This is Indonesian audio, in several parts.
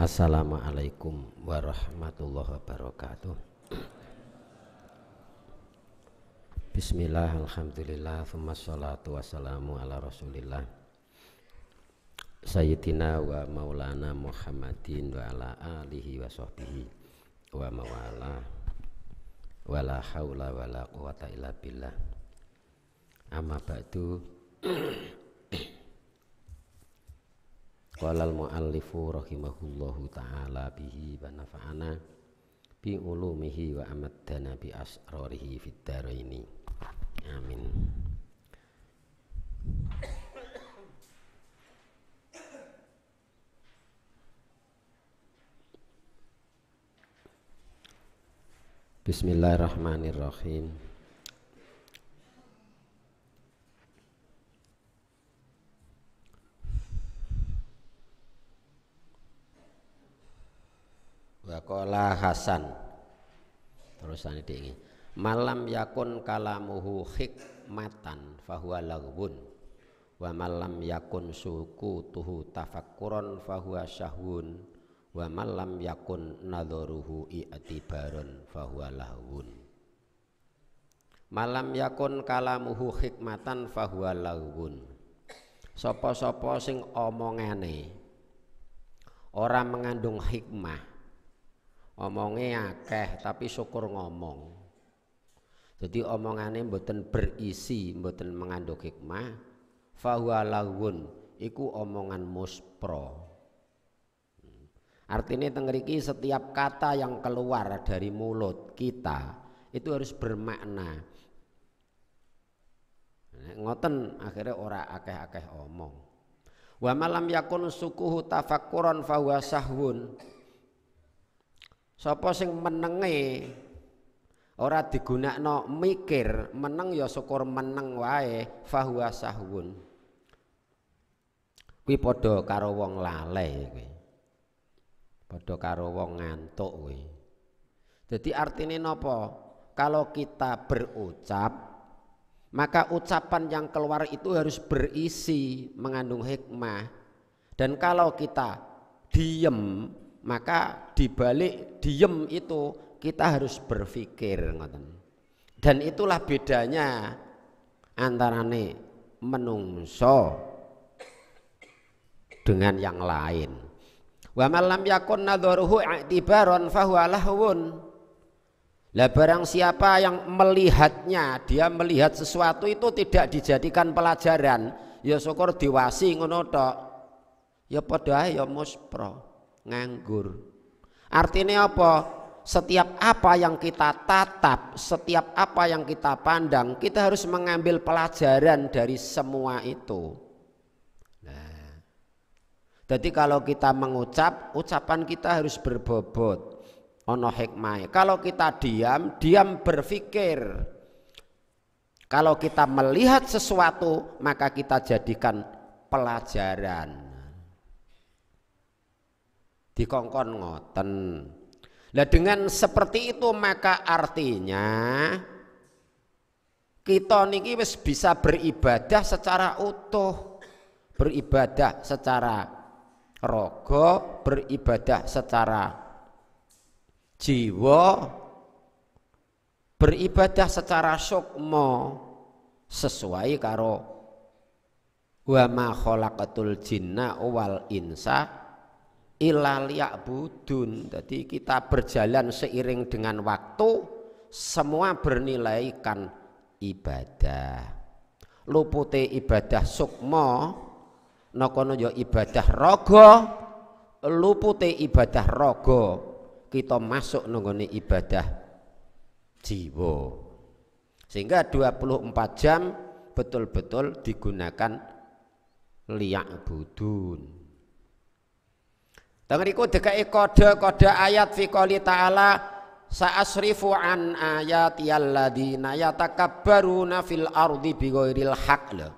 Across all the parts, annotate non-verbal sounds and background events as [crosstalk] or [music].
Assalamualaikum warahmatullahi wabarakatuh Bismillah, Alhamdulillah, thumma salatu wassalamu ala rasulillah Sayyidina wa maulana Muhammadin wa ala alihi wa sahbihi wa mawala wa la hawla wa la quwata illa billah Amma ba'du [clears throat] Qala al-muallifu rahimahullahu taala bihi wa nafa'ana bi ulumihi wa amaddana bi asrarihi fid daraini. Amin. Bismillahirrahmanirrahim. Kola Hasan tadi ini malam yakun kalamuhu hikmatan fahuwa lagbun wa malam yakun suku tuhu tafakkuron fahuwa syahun wa malam yakun nadoruhu iatibaron fahuwa lagbun malam yakun kalamuhu hikmatan fahuwa lahwun sopo sopo sing omongane orang mengandung hikmah Omongnya akeh tapi syukur ngomong jadi omongannya mboten berisi mboten mengandung hikmah fahuwa lagun iku omongan muspro hmm. artinya tengriki setiap kata yang keluar dari mulut kita itu harus bermakna ngoten akhirnya ora akeh-akeh omong wa malam yakun sukuhu tafakkuron fahuwa sahun. Sapa sing menenge ora digunakno mikir, meneng ya syukur meneng wae fahuwa sahwun. Kuwi padha karo wong lalai kuwi. Padha karo wong ngantuk kuwi. Jadi artinya napa? Kalau kita berucap maka ucapan yang keluar itu harus berisi mengandung hikmah dan kalau kita diem maka dibalik diem itu kita harus berpikir dan itulah bedanya antara nih menungso dengan yang lain wa malam yakun nadharuhu i'tibaron fahuwa lahwun lah barang siapa yang melihatnya, dia melihat sesuatu itu tidak dijadikan pelajaran, ya syukur diwasi ngono tok. Ya padha ya muspro nganggur. Artinya apa? Setiap apa yang kita tatap, setiap apa yang kita pandang, kita harus mengambil pelajaran dari semua itu. Nah, jadi kalau kita mengucap, ucapan kita harus berbobot. Ono hikmai. Kalau kita diam, diam berpikir. Kalau kita melihat sesuatu, maka kita jadikan pelajaran dikongkon ngoten Nah dengan seperti itu maka artinya kita niki wis bisa beribadah secara utuh, beribadah secara rogo, beribadah secara jiwa, beribadah secara sukmo sesuai karo wa ma khalaqatul jinna wal insa ilal budun jadi kita berjalan seiring dengan waktu semua bernilaikan ibadah lupute ibadah sukmo nokono yo ibadah rogo lupute ibadah rogo kita masuk nongoni ibadah jiwa sehingga 24 jam betul-betul digunakan liak budun Tengeriku dekai kode-kode ayat fi koli ta'ala Sa'asrifu an ayati alladina yatakabbaruna fil ardi bighairil haq loh.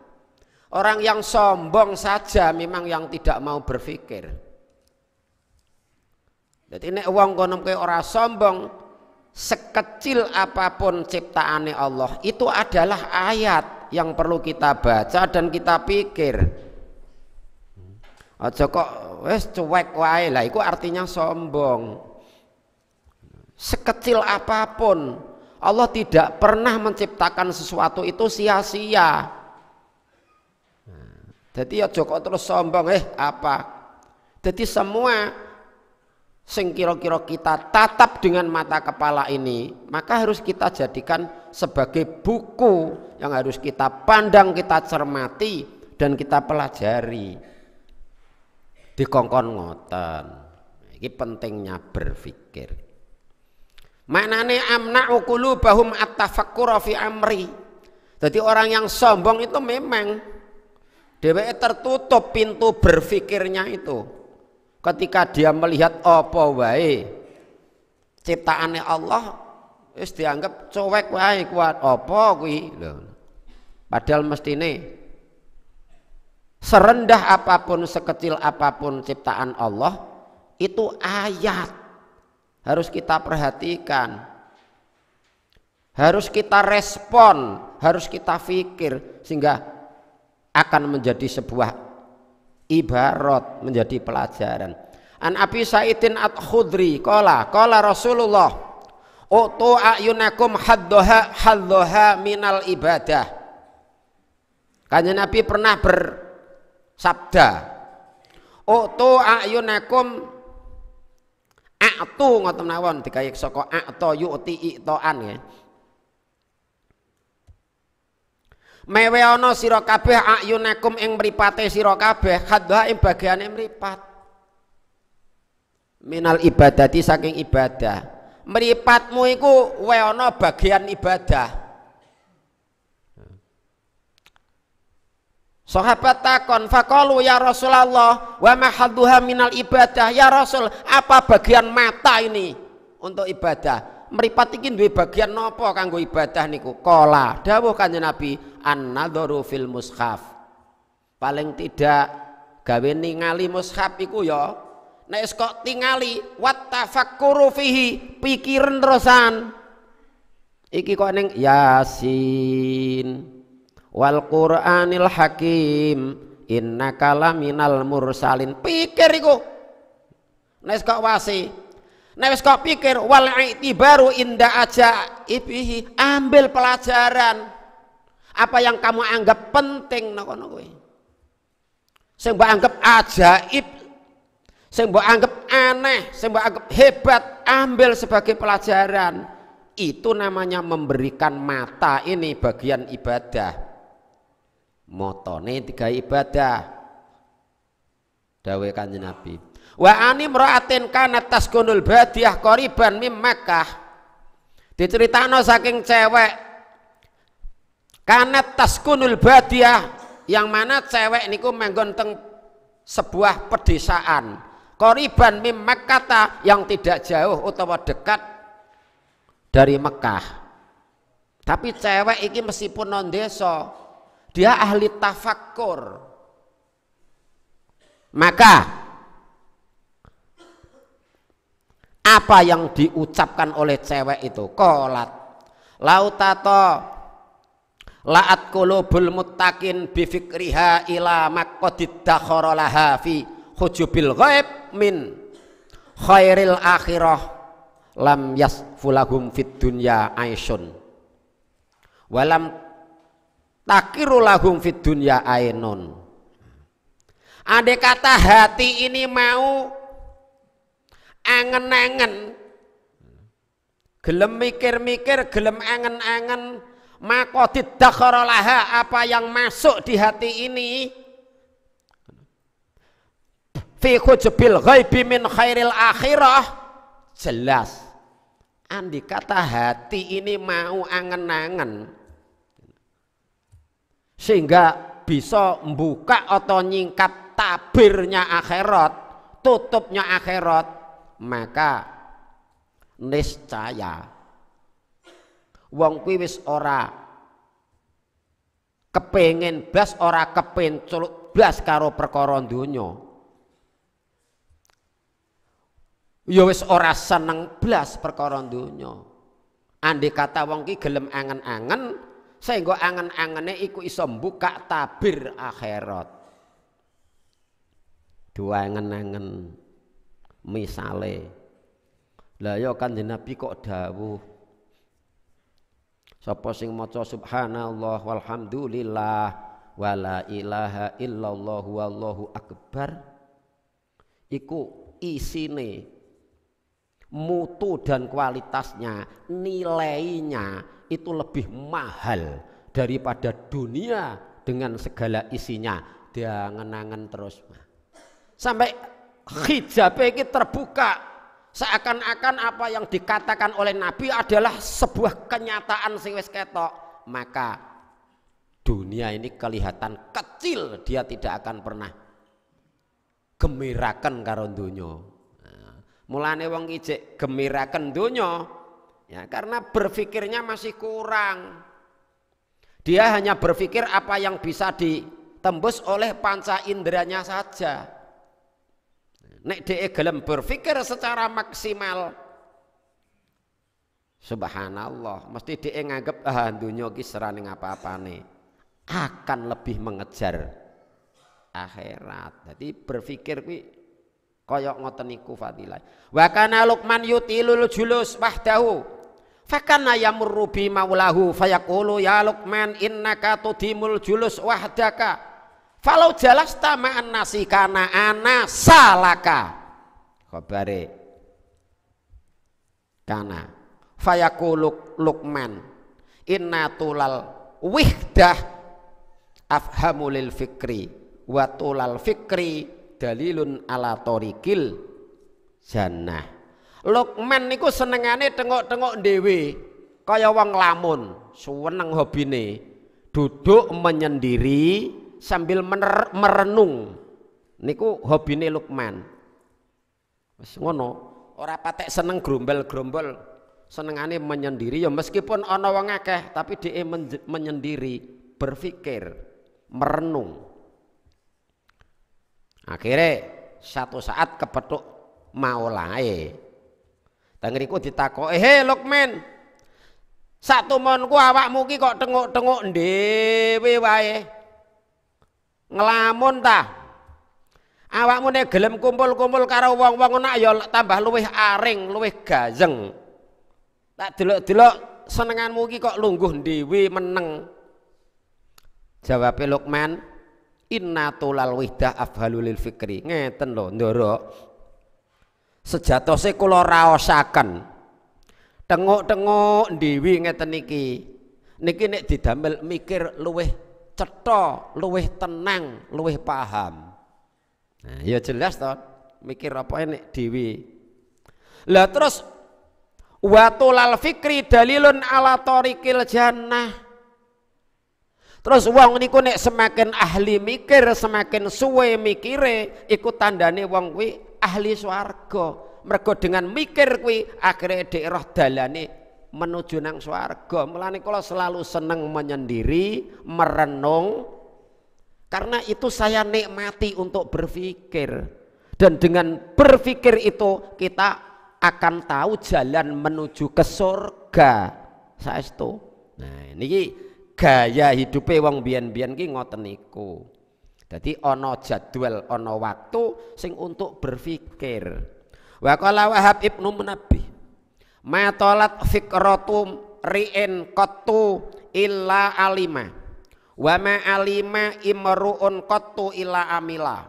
Orang yang sombong saja memang yang tidak mau berpikir. Jadi ini uang kono kowe ora sombong, sekecil apapun ciptaan Allah itu adalah ayat yang perlu kita baca dan kita pikir. Aja kok wes cuek wae lah itu artinya sombong sekecil apapun Allah tidak pernah menciptakan sesuatu itu sia-sia jadi ya Joko terus sombong eh apa jadi semua sing kira-kira kita tatap dengan mata kepala ini, maka harus kita jadikan sebagai buku yang harus kita pandang, kita cermati dan kita pelajari dikongkon ngoten iki pentingnya berpikir Manane amna ukulu bahum atafakkura fi amri jadi orang yang sombong itu memang dewa tertutup pintu berpikirnya itu ketika dia melihat apa wae ciptaannya Allah wis dianggap cowek wae kuat apa kuwi lho padahal mestine serendah apapun, sekecil apapun ciptaan Allah, itu ayat harus kita perhatikan, harus kita respon, harus kita pikir sehingga akan menjadi sebuah ibarat, menjadi pelajaran. An Abi Sa'idin at Khudri kola kola Rasulullah Utu ayunakum haddoha haddoha minal ibadah Kanya Nabi pernah ber, sabda Uktu ayunakum A'tu ngoten mawon dikayek saka a'ta yu'ti i'taan ya. Meweono ana sira kabeh ayunakum ing mripate sira kabeh hadha ing bagiane mripat. Minal ibadati saking ibadah. Mripatmu iku we bagian ibadah. Sahabat takon, fakalu ya Rasulullah, wa mahadduha minal ibadah. Ya Rasul, apa bagian mata ini untuk ibadah? Meripat iki duwe bagian nopo kanggo ibadah niku? Kola. Dawuh kanjeng Nabi, an fil mushaf. Paling tidak gawe ningali mushaf iku ya. Nek kok tingali wat fihi, pikiren terusan. Iki kok ning Yasin wal Qur'anil Hakim innaka laminal mursalin pikir iku nek kok wasi nek wis kok pikir wal itibaru inda aja ibihi ambil pelajaran apa yang kamu anggap penting nako nako sing mbok anggap ajaib sing mbok anggap aneh sing mbok anggap hebat ambil sebagai pelajaran itu namanya memberikan mata ini bagian ibadah motone tiga ibadah dawe kanjeng Nabi wa ani mraatin kana taskunul badiah qariban mim Makkah diceritano saking cewek kana taskunul badiah yang mana cewek niku menggon teng sebuah pedesaan qariban mim Makkah yang tidak jauh utawa dekat dari Mekah tapi cewek iki meskipun non desa dia ahli tafakkur. Maka apa yang diucapkan oleh cewek itu kolat lautato laat kolobul mutakin bivikriha ila maqadid fi hujubil ghaib min khairil akhiroh lam yasfulahum fid dunya aisyun walam takiru lahum fid dunya ainun ada kata hati ini mau angen-angen gelem mikir-mikir gelem angen-angen maka didakharalah apa yang masuk di hati ini fi khujubil ghaibi min khairil akhirah jelas andi kata hati ini mau angen-angen sehingga bisa membuka atau nyingkap tabirnya akhirat tutupnya akhirat maka niscaya wong kuwi wis ora kepengen blas ora kepencut blas karo perkara donya ya wis ora seneng blas perkara donya andhe kata wong ki gelem angen-angen sehingga angan angene iku iso buka tabir akhirat dua angen-angen misale lah ya kan Nabi kok dawuh sapa sing maca subhanallah walhamdulillah wala ilaha illallah wallahu akbar iku isine mutu dan kualitasnya nilainya itu lebih mahal daripada dunia dengan segala isinya. Dia ngenangan terus. Sampai hijabnya ini terbuka. Seakan-akan apa yang dikatakan oleh Nabi adalah sebuah kenyataan sing wis Maka dunia ini kelihatan kecil, dia tidak akan pernah gemirakan karo dunia nah, Mulane wong ijek gemirakan dunia Ya, karena berpikirnya masih kurang. Dia hanya berpikir apa yang bisa ditembus oleh panca inderanya saja. Nek de gelem berpikir secara maksimal. Subhanallah, mesti de nganggep ah dunya ki serane apa nih, Akan lebih mengejar akhirat. Jadi berpikir kuwi kaya ngoteniku fadilah wa kana luqman yutilul julus wahdahu Fakana yamurru bi maulahu fayaqulu ya Luqman innaka tudimul julus wahdaka. Falau jelas tama nasi kana ana salaka. Khabare. Kana fayaqulu Luqman inna tulal wihdah afhamu lil fikri wa tulal fikri dalilun ala torikil jannah Lukman niku senengane tengok-tengok dewi kaya wong lamun, suweneng hobine, duduk menyendiri sambil mener, merenung. Niku hobine Lukman. Wis ngono, ora patek seneng grombol-grombol, senengane menyendiri ya meskipun ana wong akeh tapi dhek menyendiri, berpikir, merenung. Akhirnya satu saat kepetuk maulae Teng ngriku eh "He Lukman, satu monku awak mugi kok tenguk-tenguk dewi, wae. Ngelamun ta? Awakmu nek gelem kumpul-kumpul karo wong-wong nak ya tambah luweh aring, luweh gazeng. Tak delok-delok senengan mugi kok lungguh dewi meneng." Jawabe Lukman, "Inna tulal wihda afhalul fikri." Ngeten lo ndoro sejatose kula raosaken tengok-tengok dewi ngeten niki niki nek didamel mikir luweh cetha luweh tenang luweh paham nah, ya jelas to mikir apa nek dewi lah terus watulal fikri dalilun ala tariqil jannah Terus wong niku nek semakin ahli mikir, semakin suwe mikire, iku tandane wong kuwi ahli swarga. mereka dengan mikir kuwi akhirnya di roh dalane menuju nang swarga. melani kula selalu seneng menyendiri, merenung karena itu saya nikmati untuk berpikir. Dan dengan berpikir itu kita akan tahu jalan menuju ke surga. itu Nah, ini gaya hidupnya wong bian bian ki ngoten jadi ono jadwal, ono waktu sing untuk berpikir. Wa qala Wahab Ibnu Munabbih. Ma talat fikratu ri'in qattu illa alima. Wa ma alima imru'un qattu illa amila.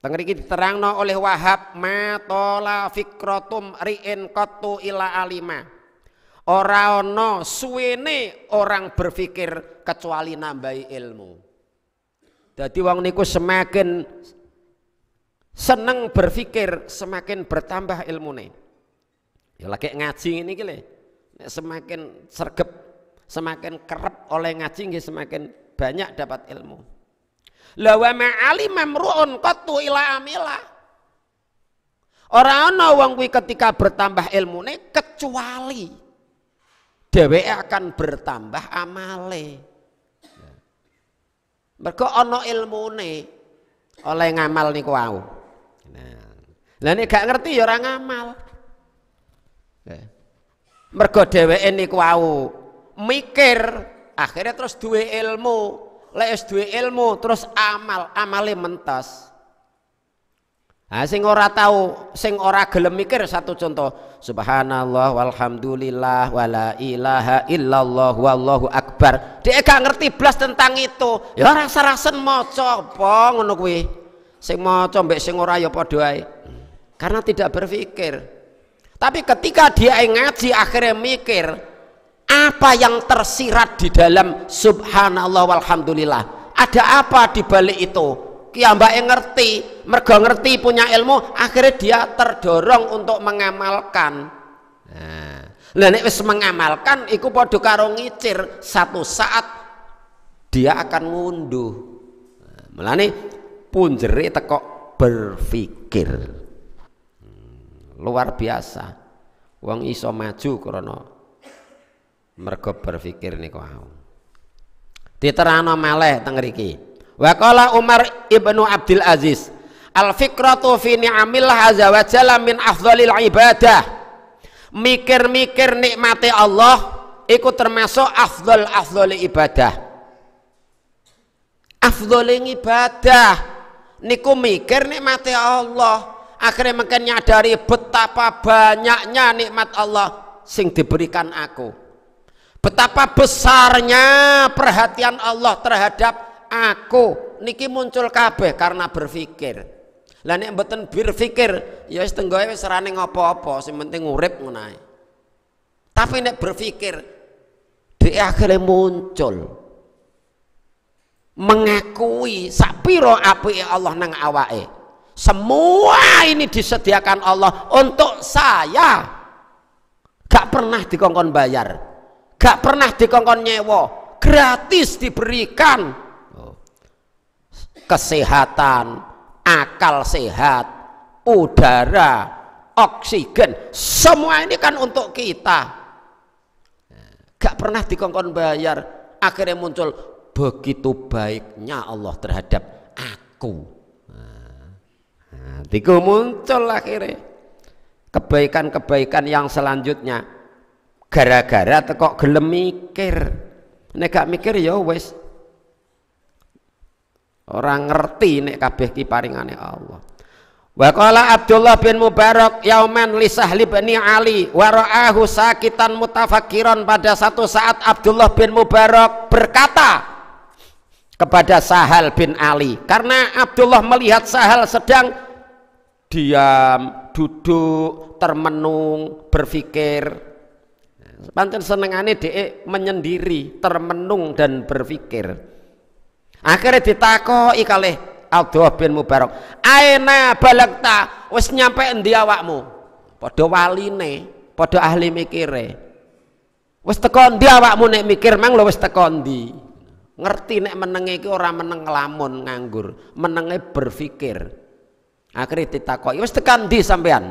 Tengriki diterangno oleh Wahab ma tola fikratum ri'in qattu illa alima. Ora ono suwene orang berpikir kecuali nambahi ilmu. Jadi wong niku semakin seneng berpikir semakin bertambah ilmunya. Ya lagi ngaji ini gile, semakin sergap, semakin kerep oleh ngaji nggih semakin banyak dapat ilmu. Lawa ma'ali mamru'un kotu ila amila. Orang-orang wong kuwi ketika bertambah ilmune kecuali dheweke akan bertambah amale. Mergo ana ilmune oleh ngamal niku wau. Nah, lah nek gak ngerti ya ora ngamal. Mergo dheweke niku wau mikir, akhirnya terus duwe ilmu. Lek duwe ilmu terus amal, amale mentas. Nah, sing ora tahu, sing ora gelem mikir satu contoh. Subhanallah walhamdulillah wala ilaha illallah wallahu akbar. Dia gak ngerti blas tentang itu. Ya rasa-rasen maca apa ngono kuwi. Sing maca mbek sing ora ya padha ae. Karena tidak berpikir. Tapi ketika dia ngaji akhirnya mikir apa yang tersirat di dalam subhanallah walhamdulillah. Ada apa di balik itu? Kiambake ngerti mergo ngerti punya ilmu akhirnya dia terdorong untuk mengamalkan nah ini nek wis mengamalkan iku padha karo ngicir satu saat dia akan ngunduh Melani punjeri punjere teko berpikir hmm, luar biasa wong iso maju krono. mergo berpikir niku Titerano diterangno malih teng Umar ibnu Abdul Aziz al fikratu fi ni'amillah azza wa jalla min afdhalil ibadah mikir-mikir nikmati Allah iku termasuk afdhal afdol ibadah afdhal ibadah niku mikir nikmati Allah akhirnya makin nyadari betapa banyaknya nikmat Allah sing diberikan aku betapa besarnya perhatian Allah terhadap aku niki muncul kabeh karena berpikir lah nek mboten berpikir, ya wis tenggoe wis ora ning apa-apa, sing penting urip ngono Tapi nek berpikir, dhek akhirnya muncul. Mengakui sapiro apike Allah nang awake. Semua ini disediakan Allah untuk saya. Gak pernah dikongkon bayar. Gak pernah dikongkon nyewa. Gratis diberikan. Oh. Kesehatan, akal sehat, udara, oksigen, semua ini kan untuk kita. Gak pernah dikongkon bayar, akhirnya muncul begitu baiknya Allah terhadap aku. nanti tiga muncul akhirnya kebaikan-kebaikan yang selanjutnya gara-gara tekok gelem mikir nek gak mikir ya wis Orang ngerti nek kabeh ki paringane Allah. Wa qala Abdullah bin Mubarak yauman li Sahli bin Ali wa ra'ahu sakitan mutafakkiran pada satu saat Abdullah bin Mubarak berkata kepada Sahal bin Ali karena Abdullah melihat Sahal sedang diam, duduk, termenung, berpikir. pancen senengane dhek menyendiri, termenung dan berpikir akhirnya ditakoi kalih Abdullah bin Mubarak aina balakta wis nyampe endi awakmu padha waline padha ahli mikire wis teko endi awakmu nek mikir mang lo wis teko endi ngerti nek menenge iki ora meneng lamun nganggur menenge berpikir akhirnya ditakoki wis teko endi sampean nah.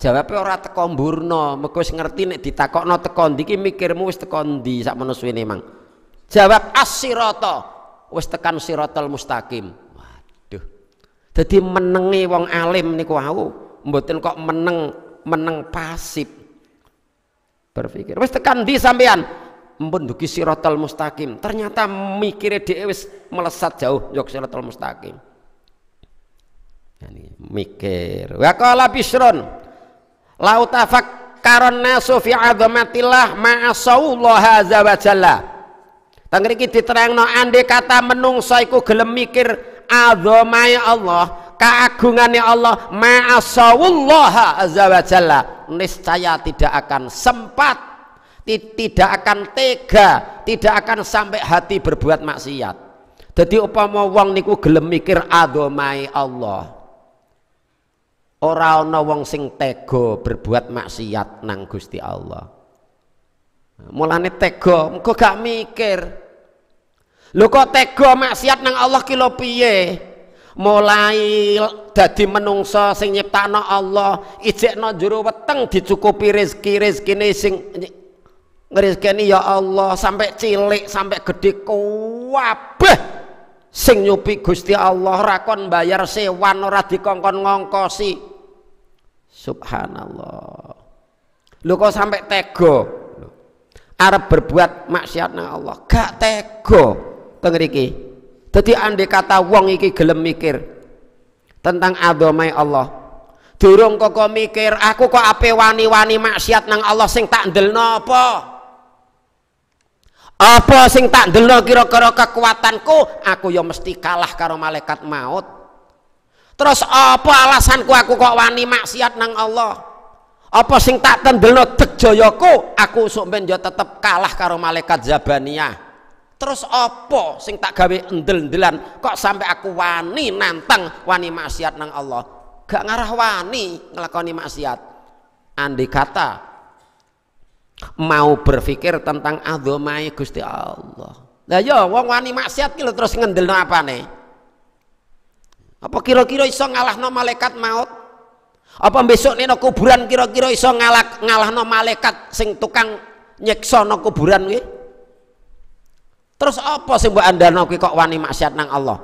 Jawabnya ora teko mburno, mergo ngerti nek ditakokno teko ndi iki mikirmu wis teko ndi sak menusuwene mang. Jawab asiroto, wes Wis tekan sirotol mustaqim. Waduh. jadi menengi wong alim niku wau mboten kok meneng meneng pasif. Berpikir wis tekan di sampean mbun sirotol mustaqim. Ternyata mikirnya dia wis melesat jauh yok sirotol mustaqim. ini mikir. Wa qala bisron lautafak karena nasu fi azamatillah azza wa jalla. Teng mriki diterangno ande kata menungsa iku gelem mikir azamai Allah, keagungannya Allah, ma'asawullah azza wa jalla, niscaya tidak akan sempat, tidak akan tega, tidak akan sampai hati berbuat maksiat. Jadi upama wong niku gelem mikir adomai Allah. Ora ana wong sing tega berbuat maksiat nang Gusti Allah mulane tega engko gak mikir lho kok tega maksiat nang Allah ki piye mulai dadi menungsa sing nyiptakno Allah ijekno jero weteng dicukupi rezeki rezekine sing ngrezekeni ya Allah sampai cilik sampai gede kuwabeh. sing nyupi Gusti Allah rakon bayar sewan ora dikongkon ngongkosi subhanallah lho kok sampai tega Arab berbuat maksiat nang Allah gak tega teng mriki dadi andai kata wong iki gelem mikir tentang adomai Allah durung kok mikir aku kok ape wani-wani maksiat nang Allah sing tak ndelno apa apa sing tak ndelno kira-kira kekuatanku aku ya mesti kalah karo malaikat maut terus apa alasanku aku kok wani maksiat nang Allah apa sing tak tendelno dejayaku aku sok benjo tetep kalah karo malaikat Zabania terus apa sing tak gawe endel-endelan kok sampai aku wani nantang wani maksiat nang Allah gak ngarah wani ngelakoni maksiat Andi kata mau berpikir tentang azamai Gusti Allah lah yo iya, wong wani maksiat ki terus ngendelno apane apa kira-kira iso ngalahno malaikat maut apa besok no kuburan kira-kira iso ngalah no malaikat sing tukang nyekso no kuburan kuwi terus apa sih mbak anda no kok wani maksiat nang Allah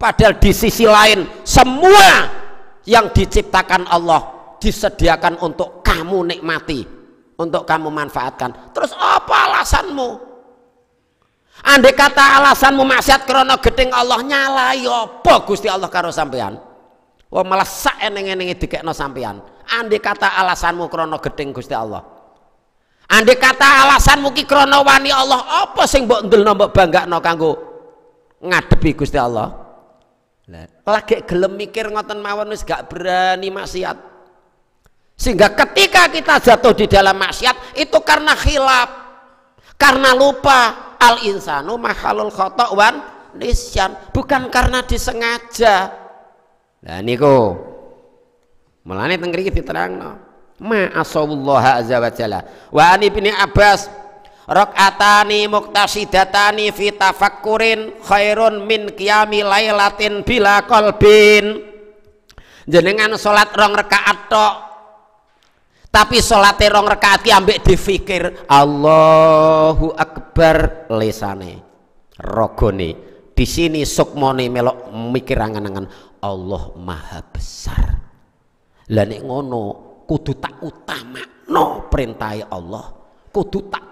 padahal di sisi lain semua yang diciptakan Allah disediakan untuk kamu nikmati untuk kamu manfaatkan terus apa alasanmu andai kata alasanmu maksiat karena geding Allah nyalai apa Gusti Allah karo sampean Wah malah sak eneng kayak no sampian. Andi kata alasanmu krono gedeng Gusti Allah. Andi kata alasanmu ki krono wani Allah, apa sing no buat bangga no kanggo ngadepi Gusti Allah? Lagi gelem mikir ngoten mawon wis gak berani maksiat. Sehingga ketika kita jatuh di dalam maksiat itu karena khilaf, karena lupa al insanu mahalul khotok wan nisyan bukan karena disengaja lah niku. Mulane teng mriki diterangno. Ma asawullah azza wa jalla. Wa an ibni Abbas Rokatani muktasidatani fi tafakkurin khairun min qiyami lailatin bila kolbin jenengan salat rong rakaat tok tapi salate rong rakaat ki ambek difikir Allahu akbar lesane rogone di sini sukmoni melok mikir angan-angan Allah maha besar lah nek ngono kudu tak utamakno perintahe Allah kudu tak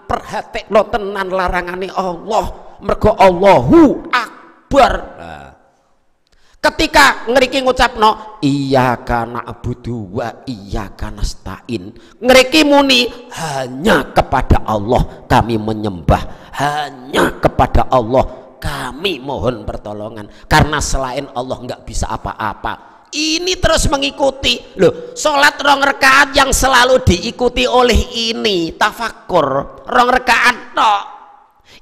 No tenan larangane Allah mergo Allahu akbar nah. ketika ngeriki ngucapno iya karena Abu wa iya karena stain ngeriki muni hanya kepada Allah kami menyembah hanya kepada Allah kami mohon pertolongan karena selain Allah nggak bisa apa-apa ini terus mengikuti loh sholat rong rekaat yang selalu diikuti oleh ini tafakur rong rekaat tok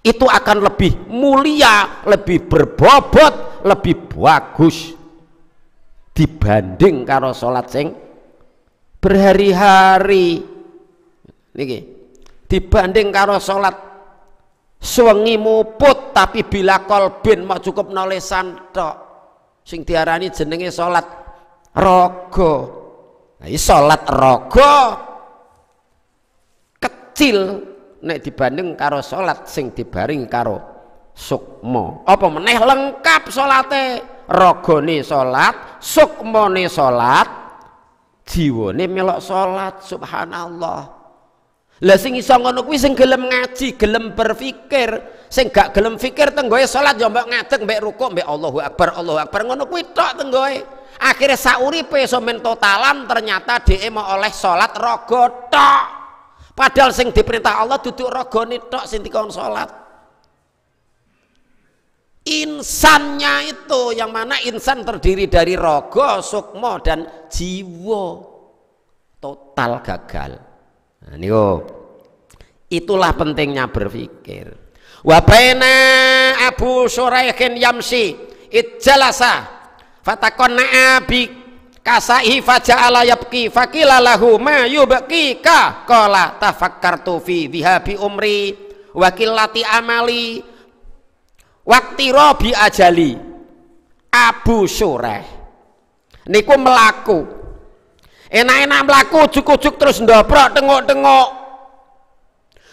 itu akan lebih mulia lebih berbobot lebih bagus dibanding karo sholat sing berhari-hari niki dibanding karo sholat suwengi muput tapi bila kolbin mau cukup nolesan tok sing diarani jenenge salat rogo nah, salat rogo kecil nek dibanding karo salat sing dibaring karo sukmo apa meneh lengkap salate rogone salat sukmone salat jiwane melok salat subhanallah lah sing iso ngono kuwi sing gelem ngaji, gelem berpikir, sing gak gelem pikir tenggoe salat yo ya mbok ngadeg mbek rukuk mbek Allahu Akbar, Allahu Akbar ngono kuwi tok tenggoe. Akhire uripe iso men totalan ternyata dhewe mau oleh salat raga tok. Padahal sing diperintah Allah duduk ragane tok sing dikon salat. Insannya itu yang mana insan terdiri dari rogo, sukmo dan jiwa total gagal. Nah, niku itulah pentingnya berpikir. Wa baina Abu Suraikhin yamsi ijalasa fatakonna abi kasahi faja'ala yabki faqila lahu ma ka qala tafakkartu fi dhihabi umri wa qillati amali waqti robi ajali Abu Suraikh niku melaku enak-enak melaku ujuk-ujuk terus ndoprok tengok-tengok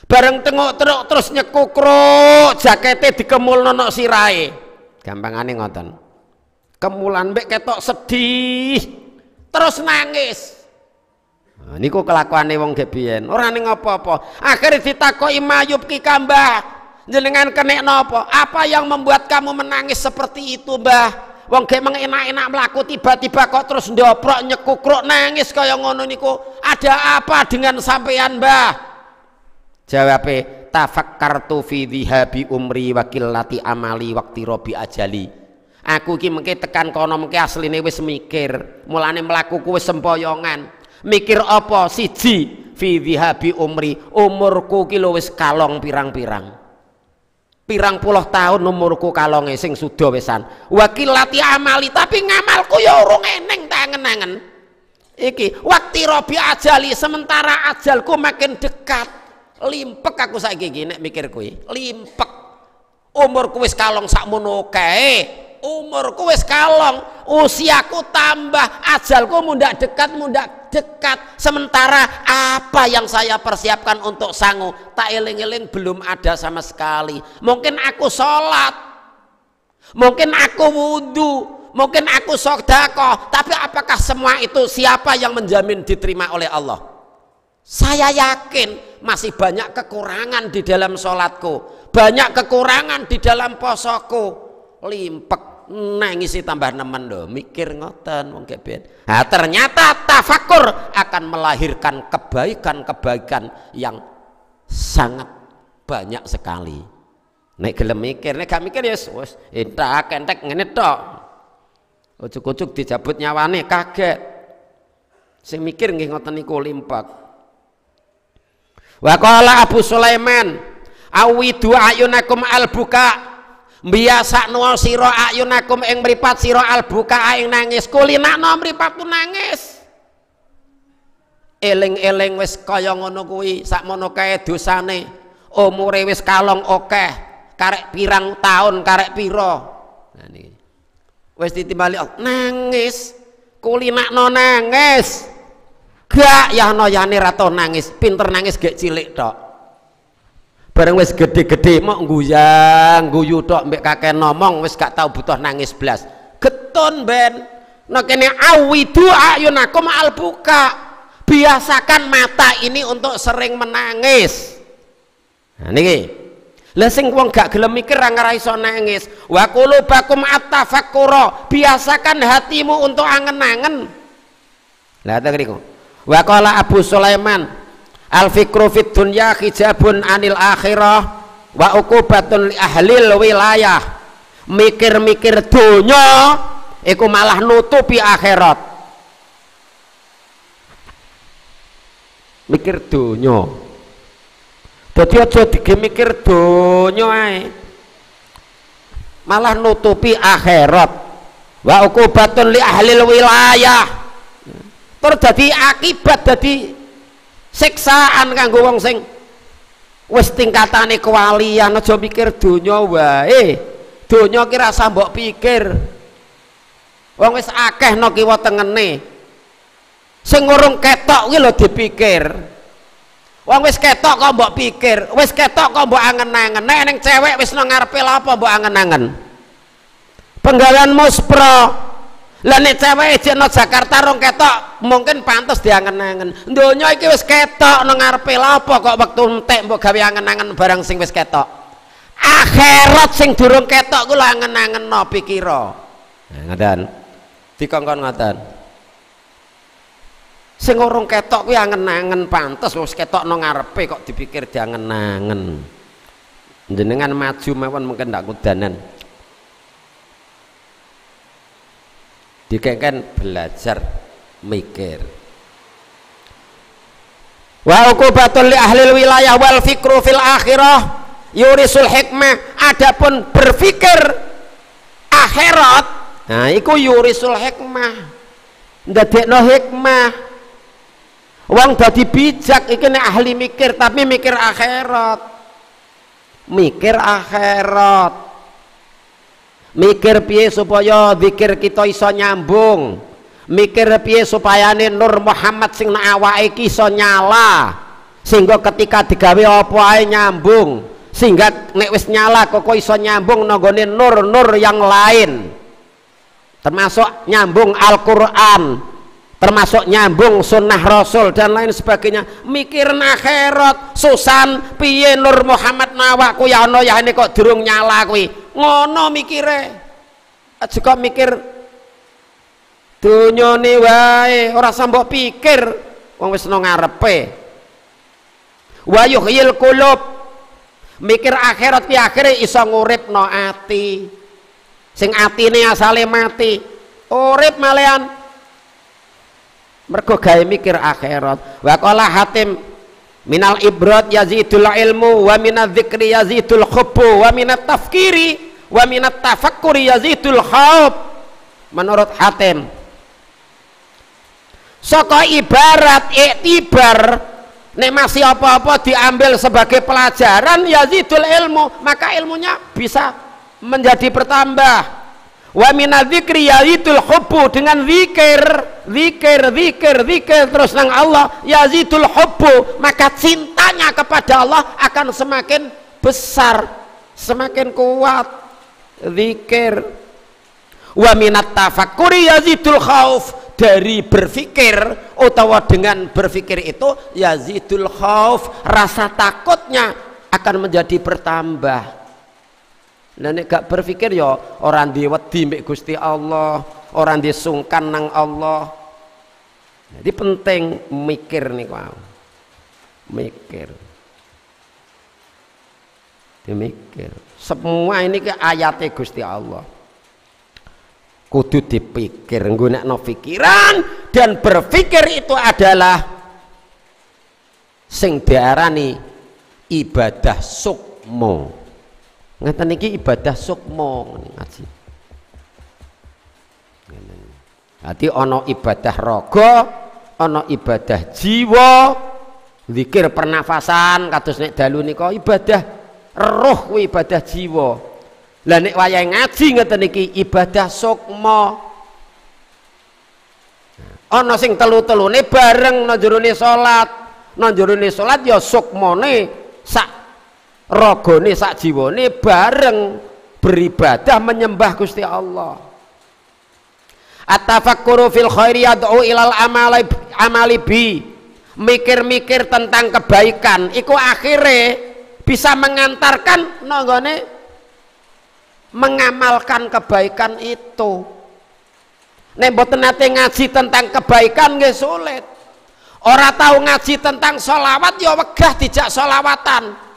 bareng tengok-tengok terus nyekukruk jaketnya dikemul nonok sirai gampang aneh ngoten kemulan mbek ketok sedih terus nangis nah, niku kelakuane wong gebien, ora ning apa-apa akhirnya ditakoki mayub ki kambah jenengan kenek nopo apa yang membuat kamu menangis seperti itu mbah wong gek mengenak-enak melaku tiba-tiba kok terus ndoprok nyekukruk nangis kaya ngono niku ada apa dengan sampean mbah jawabnya tafakkartu fi dhihabi umri wa qillati amali waqti robi ajali aku iki mengke tekan kono mengke asline wis mikir mulane mlaku wis sempoyongan mikir apa siji fi dhihabi umri umurku ki wis kalong pirang-pirang pirang puluh tahun umurku kalonge sing sudo wesan wakilati amali tapi ngamalku ya urung eneng tangan angen iki waktu robi ajali sementara ajalku makin dekat limpek aku saiki iki mikir kuwi limpek umurku wis kalong sakmono kae umurku wis kalong usiaku tambah ajalku mundak dekat mundak dekat sementara apa yang saya persiapkan untuk sangu tak iling-iling belum ada sama sekali mungkin aku sholat mungkin aku wudhu mungkin aku sodako tapi apakah semua itu siapa yang menjamin diterima oleh Allah saya yakin masih banyak kekurangan di dalam sholatku banyak kekurangan di dalam posoku limpek nangisi tambah nemen loh mikir ngoten wong ben nah, ternyata tafakur akan melahirkan kebaikan-kebaikan yang sangat banyak sekali nek gelem mikir nek gak mikir ya wis entek entek ngene tok ujuk-ujuk dijabut nyawane kaget sing mikir nggih ngoten niku limpak wa qala Abu Sulaiman awidu ayunakum al buka biasa nuwa sira ayunakum ing mripat siro albuka ing nangis kulinakno pun nangis eling-eling wis kaya ngono kuwi mono kae dosane umure wis kalong akeh karek pirang taun karek piro nah niki wis ditimbali oh, nangis no nangis gak yahno yane rato nangis pinter nangis gak cilik tok bareng wis gede-gede mok guyang guyu tok mbek kakek nomong wis gak tau butuh nangis blas getun ben awi nah, kene awidu ayunakum albuka biasakan mata ini untuk sering menangis nah niki lha sing wong gak gelem mikir ra ngara iso nangis wa qulubakum attafakkura biasakan hatimu untuk angen-angen lha tak kriku wa qala Abu Sulaiman al fikru fid dunya hijabun anil akhirah wa ukubatun li ahlil wilayah mikir-mikir dunya iku malah nutupi akhirat mikir dunya dadi aja mikir dunya ae malah nutupi akhirat wa ukubatun li ahlil wilayah terjadi akibat dari siksaan kanggo wong sing wis tingkatane kewalian aja mikir donya wae donya ki rasa mbok pikir wong wis akeh no kiwa tengene sing urung ketok kuwi lho dipikir wong wis ketok kok mbok pikir wis ketok kok mbok angen-angen nek ning cewek wis nang ngarepe apa mbok angen-angen penggalan muspro lah nek cewek jeno Jakarta rong ketok mungkin pantas diangen-angen donya iki wis ketok nang ngarepe apa kok wektu entek mbok gawe angen-angen barang sing wis ketok akhirat sing durung ketok ku angen-angen no pikira nah, eh, ngoten dikongkon ngoten sing urung ketok kuwi angen-angen pantes wis ketok nang ngarepe kok dipikir diangen-angen jenengan maju mawon mungkin ndak kudanan dikeken belajar mikir wa uqubatul li ahli wilayah wal fikru fil akhirah yurisul hikmah adapun berfikir akhirat nah iku yurisul hikmah ndadekno hikmah wong dadi bijak iki nek ahli mikir tapi mikir akhirat mikir akhirat mikir piye supaya zikir kita iso nyambung mikir piye nih Nur Muhammad sing nak awake iki iso nyala sehingga ketika digawe apa ae nyambung sehingga nek wis nyala kok iso nyambung nanggone nur-nur yang lain termasuk nyambung Al-Qur'an termasuk nyambung sunnah rasul dan lain sebagainya mikir akhirat susan piye nur Muhammad nawaku ya ono ya ini kok durung nyala kuwi ngono mikire aja mikir mikir dunyane wae ora sambok pikir wong wis nang ngarepe wa yuhyil qulub mikir akhirat ki akhire iso nguripno ati sing atine asale mati urip malean mergo gawe mikir akhirat wa qala hatim minal ibrat yazidul ilmu wa minal zikri yazidul khubu wa minal tafkiri wa minal tafakkuri yazidul khawb menurut hatim Soko ibarat iktibar ini masih apa-apa diambil sebagai pelajaran yazidul ilmu maka ilmunya bisa menjadi bertambah wa minadzikri yazidul hubbu dengan zikir zikir zikir zikir terus nang Allah yazidul hubbu maka cintanya kepada Allah akan semakin besar semakin kuat zikir wa minat tafakkuri yazidul khauf dari berfikir utawa dengan berfikir itu yazidul khauf rasa takutnya akan menjadi bertambah lah nek gak berpikir ya ora duwe wedi mbek Gusti Allah, orang disungkan sungkan nang Allah. Jadi penting mikir nih wow. Mikir. Dimikir. Semua ini ke ayatnya Gusti Allah. Kudu dipikir, nggunakno pikiran dan berpikir itu adalah sing diarani ibadah sukmo. Ngeten niki ibadah sukmo ngaji. Nanti ono ibadah rogo, ono ibadah jiwa, zikir pernafasan katus nek dalu nika ibadah roh ibadah jiwa. Lah nek wayahe ngaji ngeten niki ibadah sokmo, ono nah, sing telu nih bareng nang jerone salat. Nang jerone yo ya sokmo nih sak rogone sak jiwane bareng beribadah menyembah Gusti Allah atafakkuru fil khairi yad'u ilal amali, amali bi mikir-mikir tentang kebaikan iku akhirnya bisa mengantarkan nanggone mengamalkan kebaikan itu nek boten nate ngaji tentang kebaikan nggih sulit ora tahu ngaji tentang solawat ya wegah dijak solawatan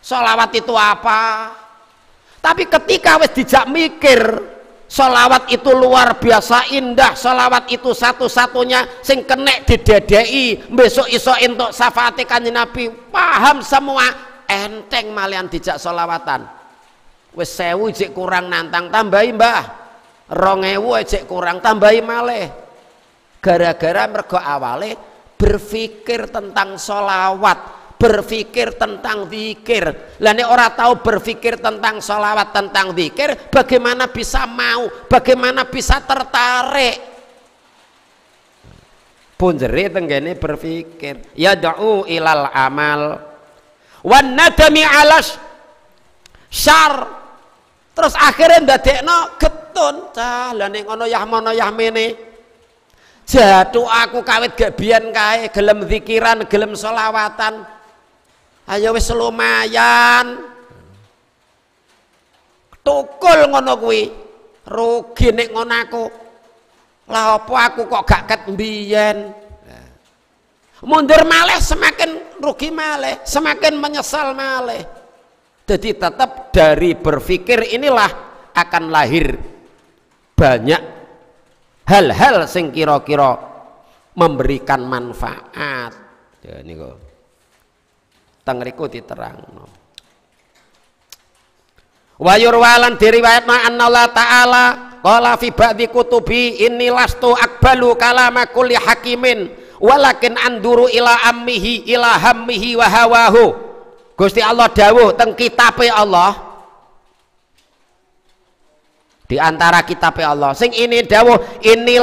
Sholawat itu apa? Tapi ketika wis dijak mikir, sholawat itu luar biasa indah, sholawat itu satu-satunya sing kenek DDI besok iso entuk safati kanjeng Nabi. Paham semua, enteng malian dijak sholawatan. Wis sewu jek kurang nantang tambahi Mbah. Rong ewu jek kurang tambahi malih. Gara-gara mergo awale berpikir tentang sholawat berpikir tentang zikir lah ini ora tahu berpikir tentang sholawat tentang zikir bagaimana bisa mau bagaimana bisa tertarik pun jadi tenggene berpikir ya da'u ilal amal wa nadami alas syar terus akhirnya udah getun cah lah ning ngono yahmana yahmene jatuh aku kawit gak bian kae gelem zikiran gelem solawatan ayo wis lumayan tukul ngono kuwi rugi nek ngono aku lah apa aku kok gak ket mbiyen mundur maleh semakin rugi maleh semakin menyesal maleh jadi tetap dari berpikir inilah akan lahir banyak hal-hal sing kira-kira memberikan manfaat ya, ini kok teng diterang wa yurwalan diriwayatna anna ta'ala kola fi ba'di kutubi inni lastu akbalu kalama kulli hakimin walakin anduru ila ammihi ila hammihi wa hawahu Gusti Allah dawuh teng kitabe Allah di antara kitabe Allah sing ini dawuh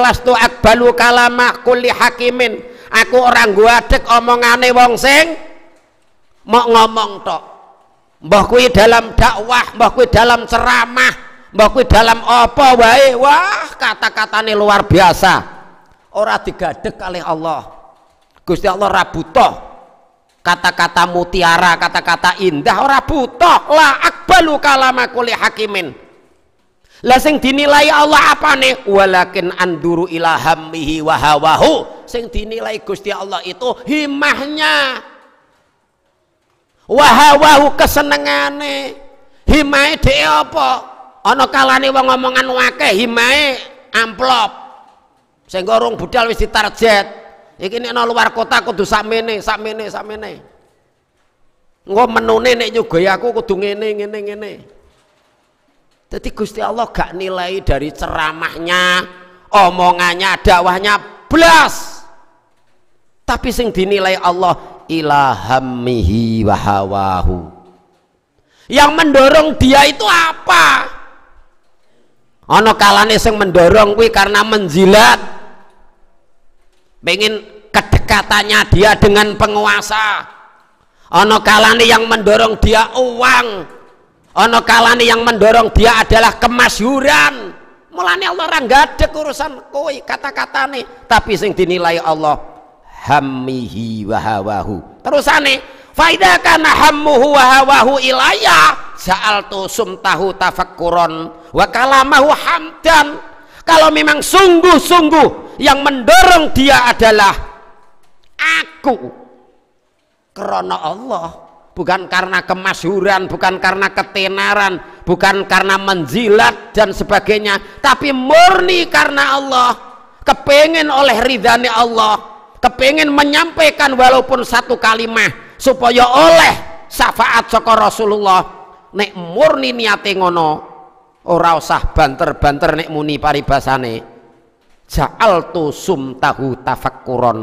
lastu akbalu kalama kulli hakimin aku orang gua adek omongane wong sing mau ngomong tok mbah kuwi dalam dakwah mbah kuwi dalam ceramah mbah kuwi dalam apa wae wah kata-katane luar biasa ora digadek oleh Allah Gusti Allah ora butuh kata-kata mutiara kata-kata indah ora butuh la akbalu kalama kuli hakimin lah sing dinilai Allah apa nih walakin anduru ilahamihi wahawahu sing dinilai Gusti Allah itu himahnya wahawahu kesenengane himae dhek apa ana kalane wong ngomongan wake himae amplop sehingga rong budal wis ditarjet iki nek ana luar kota kudu sakmene sakmene sakmene engko menune nek nyuguhi aku kudu ngene ngene ngene jadi Gusti Allah gak nilai dari ceramahnya omongannya dakwahnya blas tapi sing dinilai Allah ilahamihi wahawahu yang mendorong dia itu apa ono kalane sing mendorong kuwi karena menjilat pengen kedekatannya dia dengan penguasa ono kalane yang mendorong dia uang ono kalane yang mendorong dia adalah kemasyuran mulane Allah ora gadek urusan kowe kata-katane tapi sing dinilai Allah hammihi wa hawahu terusane faida kana hammuhu wa hawahu ilaya sa'altu sumtahu tafakkuron wa kalamahu hamdan kalau memang sungguh-sungguh yang mendorong dia adalah aku karena Allah bukan karena kemasyuran, bukan karena ketenaran bukan karena menjilat dan sebagainya tapi murni karena Allah kepengen oleh ridhani Allah kepengen menyampaikan walaupun satu kalimat supaya oleh syafaat saka Rasulullah nek murni niate ngono ora usah banter-banter nek muni paribasane ja'altu sumtahu tafakkuron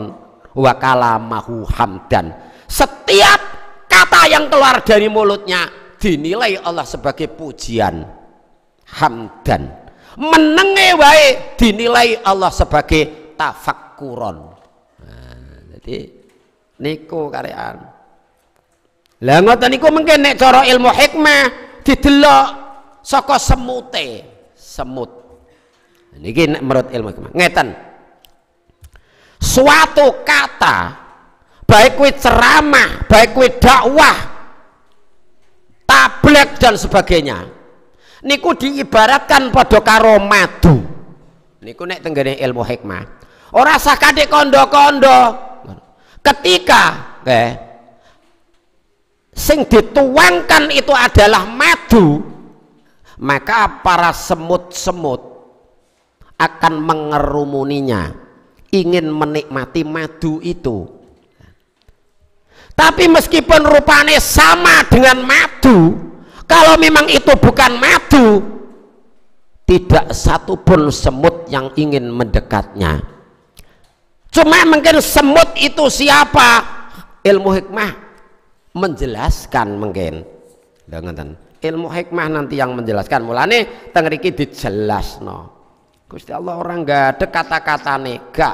wa kalamahu hamdan setiap kata yang keluar dari mulutnya dinilai Allah sebagai pujian hamdan menenge wae dinilai Allah sebagai tafakkuron jadi niku karean. Lah ngoten niku mungkin nek cara ilmu hikmah didelok saka semute, semut. Nah, niki nek menurut ilmu hikmah. Ngeten. Suatu kata baik kuwi ceramah, baik kuwi dakwah, tablet dan sebagainya. Niku diibaratkan pada karo madu. Niku nek tenggene ilmu hikmah. Ora kadek kondo-kondo, ketika eh, sing dituangkan itu adalah madu maka para semut-semut akan mengerumuninya ingin menikmati madu itu tapi meskipun rupanya sama dengan madu kalau memang itu bukan madu tidak satupun semut yang ingin mendekatnya Cuma mungkin semut itu siapa? Ilmu hikmah menjelaskan mungkin. Dengan ilmu hikmah nanti yang menjelaskan. Mulane tengriki dijelas no. Gusti Allah orang gak ada kata-kata nega.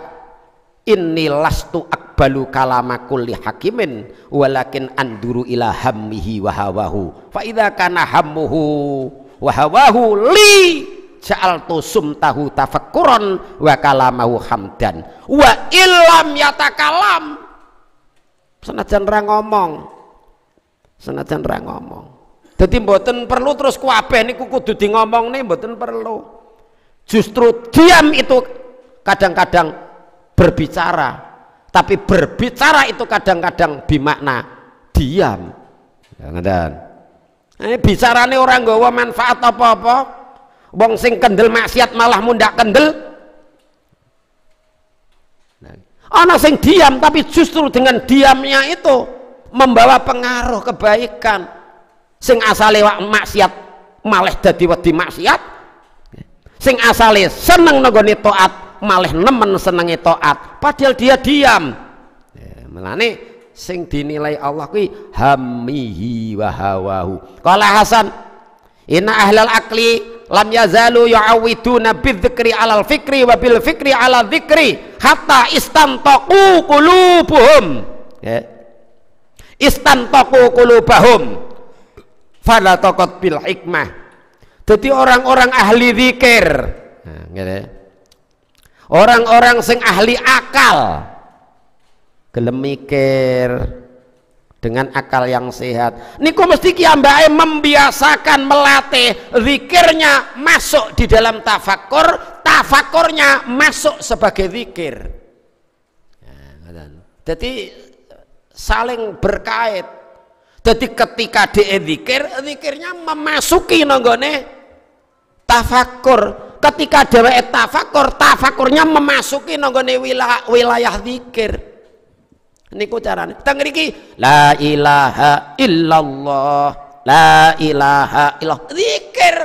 ini lastu akbalu kalama kulli hakimin walakin anduru ila hammihi wa hawahu. Fa idza kana hammuhu wa hawahu li ja'al tusum tahu tafakkuran wa kalamahu hamdan wa ilam yatakalam senajan ra ngomong senajan ra ngomong jadi mboten perlu terus kuabeh niku kudu di ngomong nih mboten perlu justru diam itu kadang-kadang berbicara tapi berbicara itu kadang-kadang bimakna diam ya, bicara nih orang gawa manfaat apa-apa wong sing kendel maksiat malah mundak kendel nah, ana sing diam tapi justru dengan diamnya itu membawa pengaruh kebaikan sing asale wak maksiat malah dadi wedi maksiat sing asale seneng nenggone taat malah nemen senenge taat padahal dia diam ya, melane sing dinilai Allah kuwi hamihi wa hawahu. Qala Hasan, inna ahlal akli lam yazalu yu'awiduna bidzikri alal fikri wa bil fikri ala dzikri hatta istantaqu qulubuhum ya istantaqu qulubahum fala taqat bil hikmah jadi orang-orang ahli zikir ya, gitu ya. orang-orang sing ahli akal gelem mikir dengan akal yang sehat niku mesti kiambae membiasakan melatih zikirnya masuk di dalam tafakur tafakurnya masuk sebagai zikir jadi ya, saling berkait jadi ketika dia zikir zikirnya memasuki nonggone tafakur ketika dia tafakur tafakurnya memasuki nonggone wilayah, wilayah zikir niku carane teng mriki la ilaha illallah la ilaha illallah zikir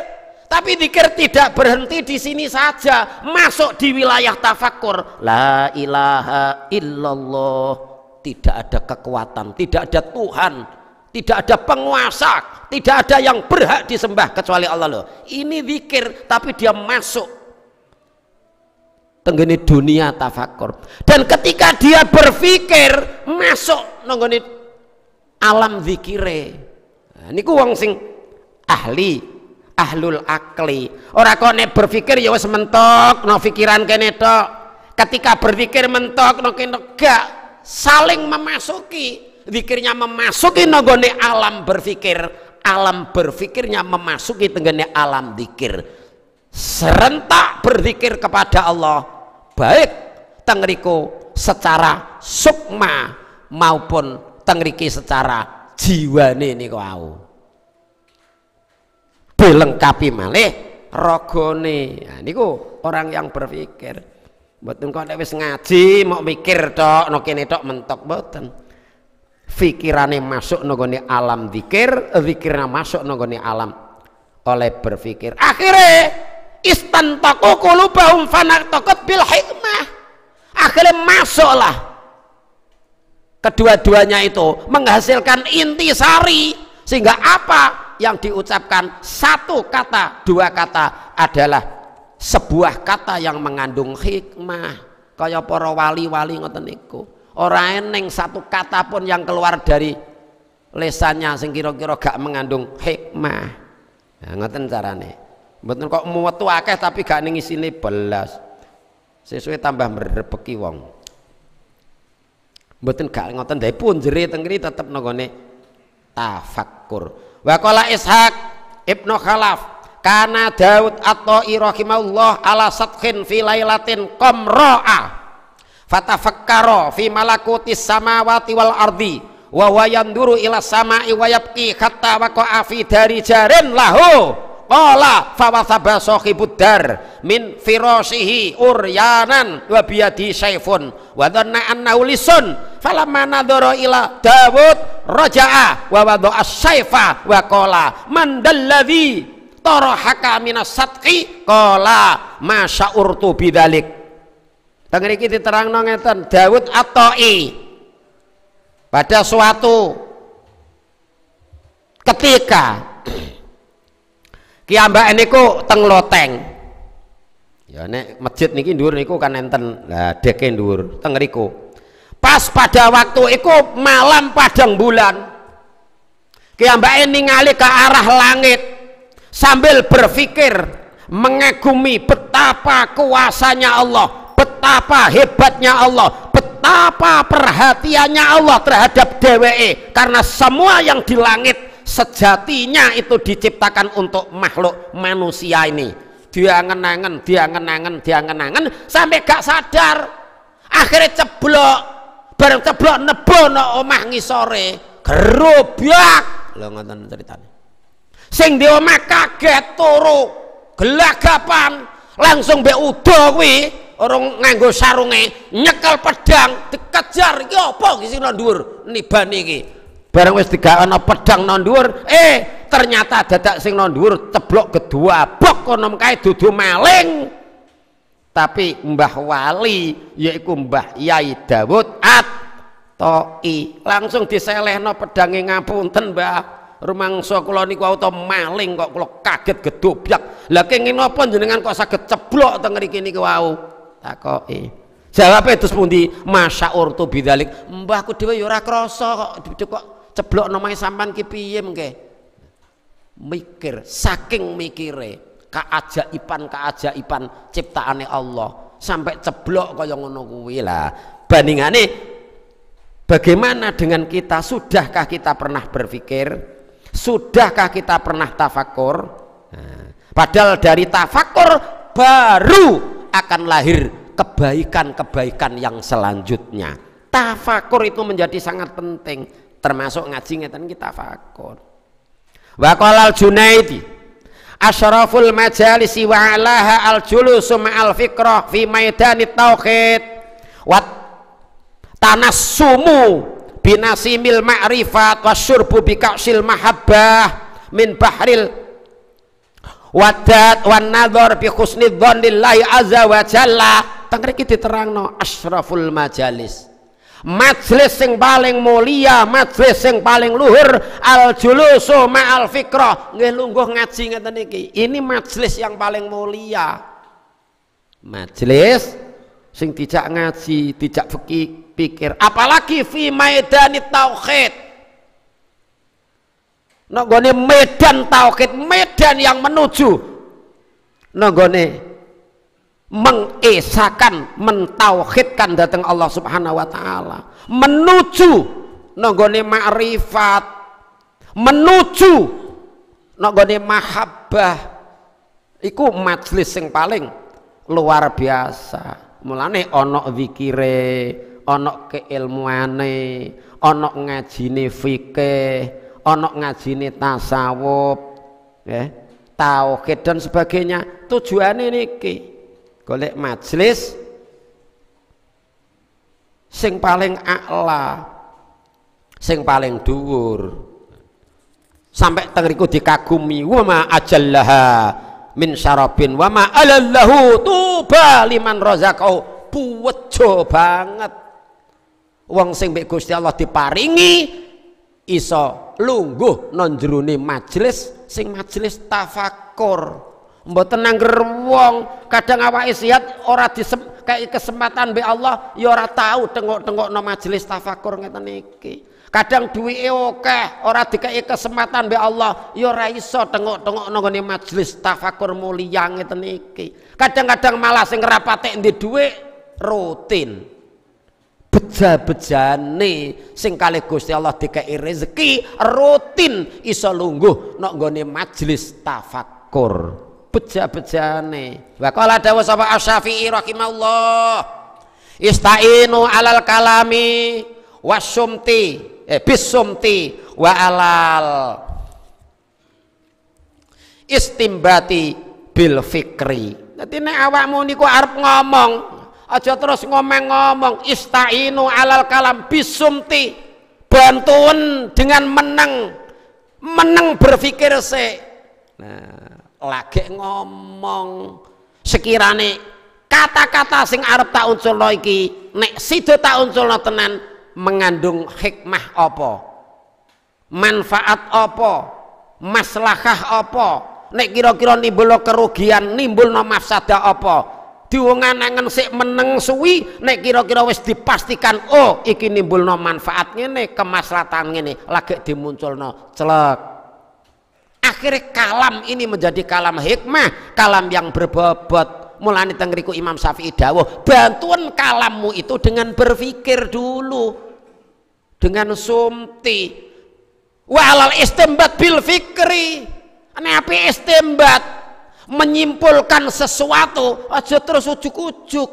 tapi zikir tidak berhenti di sini saja masuk di wilayah tafakur la ilaha illallah tidak ada kekuatan tidak ada Tuhan tidak ada penguasa tidak ada yang berhak disembah kecuali Allah loh ini zikir tapi dia masuk tenggene dunia tafakur dan ketika dia berpikir masuk nenggone alam zikire nah, niku wong sing ahli ahlul akli ora kone berpikir ya wis mentok no pikiran kene tok ketika berpikir mentok no kene gak saling memasuki zikirnya memasuki nenggone alam berpikir alam berpikirnya memasuki tenggene alam zikir serentak berzikir kepada Allah baik tengriku secara sukma maupun tengriki secara jiwa nih niku au dilengkapi malih rogone nah, niku orang yang berpikir mboten kok nek wis ngaji mau mikir tok no kene tok mentok mboten pikirane masuk nggone alam zikir zikirna masuk nggone alam oleh berpikir akhirnya istantaku kulubahum fanartokot bil hikmah akhirnya masuklah kedua-duanya itu menghasilkan inti sari sehingga apa yang diucapkan satu kata dua kata adalah sebuah kata yang mengandung hikmah kaya para wali-wali ngoten niku ora eneng satu kata pun yang keluar dari lesannya sing kira-kira gak mengandung hikmah nah, ngoten carane betul kok metu akeh tapi gak ning isine belas. Sesuai tambah merebeki wong. Mboten gak ngoten dhewe pun teng kene tetep nggone tafakkur. Wa qala Ishaq Ibnu Khalaf karena Daud atau tai ala satkin fi lailatin komro'a fatafakkara fi malakutis samawati wal ardi wa huwa yanduru ila samai dari jaren lahu Qala fawasaba sahibud dar min firasihi uryanan wa biyadi saifun wa dhanna annahu lisun falamma nadhara ila Dawud raja'a wa wada'a saifa wa qala man dalladhi tarahaka minas sadqi qala ma sa'urtu bidzalik teng iki diterangno nongetan Dawud Atoi pada suatu ketika Kiamba niku teng loteng. Ya nek masjid niki dur niku kan enten. Lah deke dur teng riku. Pas pada waktu iku malam padang bulan. ini ngali ke arah langit sambil berfikir, mengagumi betapa kuasanya Allah, betapa hebatnya Allah, betapa perhatiannya Allah terhadap DWE karena semua yang di langit sejatinya itu diciptakan untuk makhluk manusia ini dia ngenangan dia ngenangan dia ngenangan sampai gak sadar akhirnya ceblok bareng ceblok nebo no omah ngisore gerobak lo ngoten ceritanya sing di omah kaget turu gelagapan langsung be udo kuwi orang nganggo sarunge nyekel pedang dikejar iki apa iki sing niba nibani bareng wis tiga ana pedang nang dhuwur eh ternyata dadak sing nang dhuwur teblok kedua bok kono kae dudu maling tapi Mbah Wali yaitu Mbah Yai Dawud at toi langsung diseleh diselehno pedange ngapunten Mbah rumang kula niku auto maling kok kula kaget gedobyak lagi kenging pun jenengan kok sakit ceblok tengeri kini ke wau takoki itu pun di masa urtu bidalik Mbah aku yura ya yura krasa kok ceblok nomai sampan ki piye mengke mikir saking mikire ipan keajaiban ipan ciptaane Allah sampai ceblok kaya ngono kuwi lah bandingane bagaimana dengan kita sudahkah kita pernah berpikir sudahkah kita pernah tafakur nah, padahal dari tafakur baru akan lahir kebaikan-kebaikan yang selanjutnya tafakur itu menjadi sangat penting termasuk ngaji ngeten kita fakor wa al junaidi asyraful majalisi wa alaha al julusu ma'al fikrah fi maidanit tauhid wat tanassumu binasimil ma'rifat wasyurbu bika'sil mahabbah min bahril wadat wan nadhar bi husnidz dzannillahi azza wa jalla tengri diterangno asyraful majalis Majlis sing paling mulia, majlis sing paling luhur, al julusu ma'al fikrah. Nggih lungguh ngaji ngeten iki. Ini majlis yang paling mulia. Majlis sing tidak ngaji, tidak fikih, pikir. Apalagi fi maidani tauhid. Nonggone medan tauhid, medan yang menuju nonggone mengesakan mentauhidkan datang Allah Subhanahu wa taala menuju nonggone makrifat menuju nonggone mahabbah iku majelis yang paling luar biasa mulane onok wikire, onok keilmuane onok ngajine fikih onok ngajine tasawuf ya tauhid dan sebagainya tujuane niki golek majelis sing paling a'la sing paling dhuwur sampai tengriku dikagumi wama ajallaha min syarabin wama alallahu tuba liman razaqau puwejo banget wong sing mbek Gusti Allah diparingi iso lungguh non majelis sing majelis tafakur mboten nangger wong kadang awak sihat ora disem kayak kesempatan be Allah ya ora tahu tengok-tengok no majelis tafakur ngeten niki kadang duwike akeh ora dikai kesempatan be Allah ya ora iso tengok-tengok nang majelis tafakur mulia ngeten niki kadang-kadang malah sing rapate ndek dhuwit rutin beja-bejane sing kali Gusti Allah dikai rezeki rutin iso lungguh nok nggone majelis tafakur beja-bejane. Wa qala dawu sapa Asy-Syafi'i rahimahullah. Istainu alal kalami wasumti eh bisumti wa alal istimbati bil fikri. Dadi nek awakmu niku arep ngomong, aja terus ngomeng ngomong istainu alal kalam bisumti. Bantuan dengan menang menang berpikir se. Nah, lagi ngomong sekirane kata-kata sing arep tak unsur iki nek sida tak unculno tenan mengandung hikmah apa manfaat apa maslahah apa nek kira-kira lo kerugian nimbul no mafsada apa diwongan nengen sik meneng suwi nek kira-kira wis dipastikan oh iki nimbul no manfaat ngene kemaslahatan ngene lagi dimunculno celek akhirnya kalam ini menjadi kalam hikmah kalam yang berbobot mulani tengriku Imam Syafi'i dawo bantuan kalammu itu dengan berpikir dulu dengan sumti walal istimbat bil fikri nabi istimbat menyimpulkan sesuatu aja terus ujuk-ujuk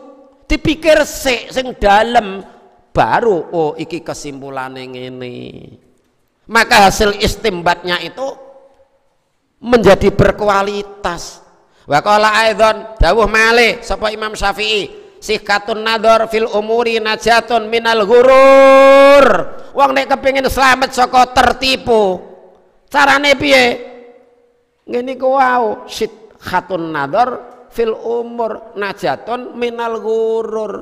dipikir se sing dalam baru oh iki kesimpulan yang ini maka hasil istimbatnya itu menjadi berkualitas wa qala aidan dawuh malih sapa Imam Syafi'i sikatun nador fil umuri najatun minal ghurur wong nek kepengin selamat saka tertipu carane piye ngene ku wau sikatun nador fil umur najatun minal ghurur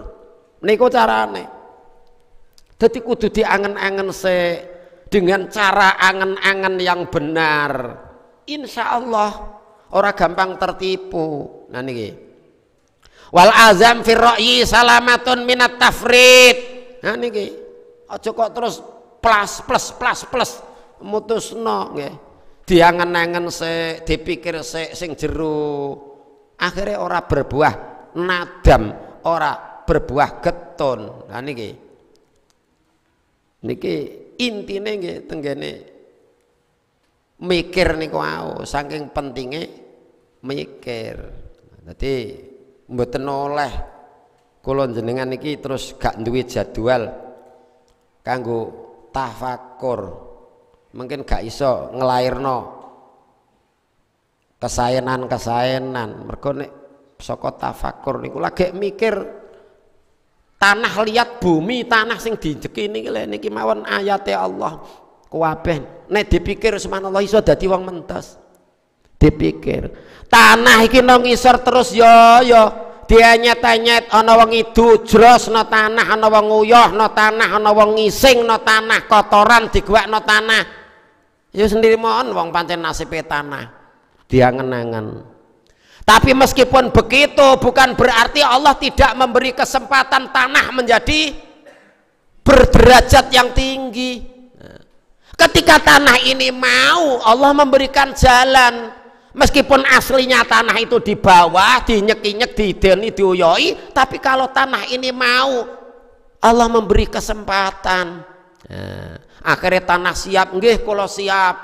niku carane dadi kudu diangen-angen se dengan cara angen-angen yang benar insya Allah orang gampang tertipu nah ini wal azam firroyi salamatun minat tafrid nah ini aja kok terus plus plus plus plus mutus no nge. Diangan angan se dipikir se sing jeru akhirnya ora berbuah nadam ora berbuah getun nah ini niki intine nggih tenggene mikir niku wau saking pentingnya mikir nanti mboten oleh kula jenengan iki terus gak duit jadwal kanggo tafakur mungkin gak iso ngelairno kesayenan kesayenan, mergo nek saka tafakur niku lagi mikir tanah liat bumi tanah sing dijeki niki niki mawon ayate Allah Kuwabeh nek dipikir subhanallah iso dadi wong mentas. Dipikir. Tanah iki nang ngisor terus yo, yo dianyet-anyet ana wong idu no tanah ana wong no tanah ana wong no tanah kotoran no tanah ya sendiri mohon wong pancen nasibe tanah diangen-angen tapi meskipun begitu bukan berarti Allah tidak memberi kesempatan tanah menjadi berderajat yang tinggi Ketika tanah ini mau, Allah memberikan jalan. Meskipun aslinya tanah itu di bawah, dinyek-nyek, dideni, diuyoi, tapi kalau tanah ini mau, Allah memberi kesempatan. Nah, akhirnya tanah siap, nggih kalau siap.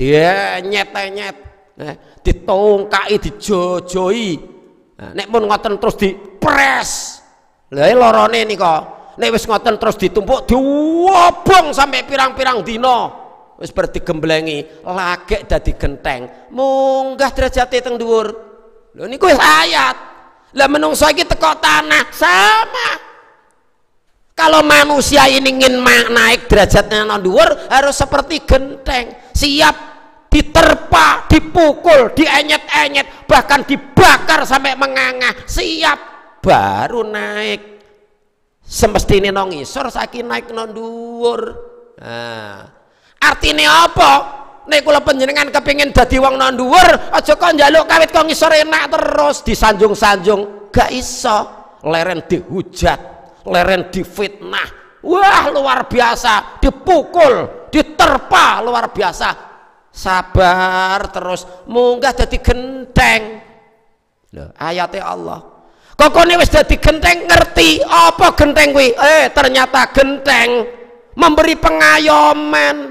Dia nyet-nyet, nah, ditongkai, dijojoi. Nah, nek pun ngoten terus dipres. Lah lorone kok lek wis ngoten terus ditumpuk diobong sampai pirang-pirang dino wis berarti gemblengi lagek dadi genteng munggah derajate teng dhuwur lho niku wis ayat lah lagi iki teko tanah sama kalau manusia ini ingin naik derajatnya non dhuwur harus seperti genteng, siap diterpa, dipukul, dienyet-enyet, bahkan dibakar sampai menganga, siap baru naik semestine nang ngisor saiki naik nang dhuwur. Nah, artine apa? Nek kula panjenengan kepengin dadi wong nang dhuwur, aja kok njaluk kawit kok ngisor enak terus disanjung-sanjung, gak iso. Leren dihujat, leren difitnah. Wah, luar biasa, dipukul, diterpa luar biasa. Sabar terus, munggah jadi genteng. Loh, ayate Allah ini wis di genteng ngerti apa genteng kuwi eh ternyata genteng memberi pengayoman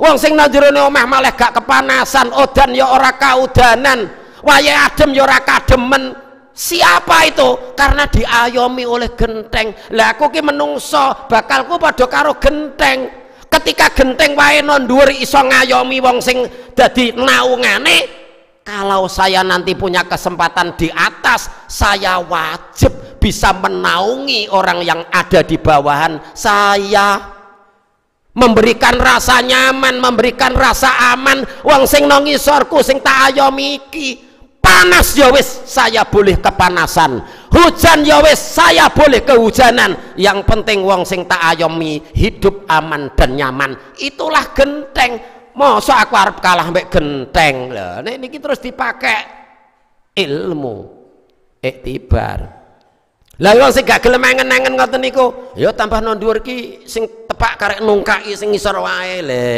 wong sing nang jerone omah malah gak kepanasan odan ya ora kaudanan waya adem ya ora kademen siapa itu karena diayomi oleh genteng lah aku ki menungso bakalku padha karo genteng ketika genteng wae non isong iso ngayomi wong sing dadi naungane kalau saya nanti punya kesempatan di atas saya wajib bisa menaungi orang yang ada di bawahan saya memberikan rasa nyaman memberikan rasa aman wong sing nongi sorku sing tak ayo miki panas ya wis saya boleh kepanasan hujan ya wis saya boleh kehujanan yang penting wong sing tak ayomi hidup aman dan nyaman itulah genteng masa aku harap kalah sampai genteng lah nek niki terus dipakai ilmu iktibar lah wong sing gak gelem engen-engen ngoten niku ya tambah nondur ki sing tepak karek nungkaki sing isor wae le